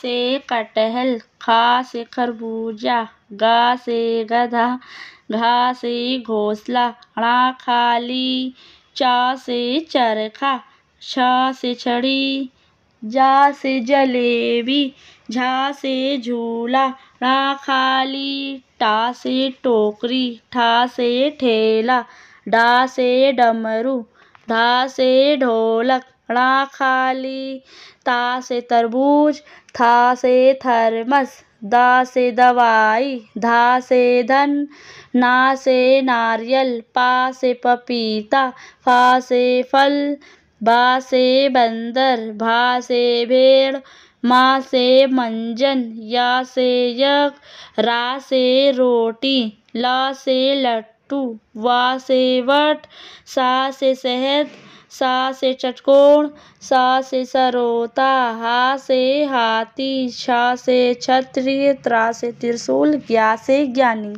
से कटहल खा से खरबूजा गा से गधा घा से घोसला णा खाली चा से चरखा छा से छड़ी जा से जलेबी झा से झूला रा खाली टा से टोकरी ठा से ठेला डा से डमरू था से ढोलक ढा खाली ता से तरबूज था से थर्मस दा से दवाई धा से धन ना से नारियल पा से पपीता फा से फल बा से बंदर भा से भेड़ माँ से मंजन या से यक रा से रोटी ला से लट टू वा से वट सा से शहद सा से चटकोण सा से सरोता हा से हाथी छा से क्षत्रिय त्रा से त्रिशूल ज्ञा से ज्ञानी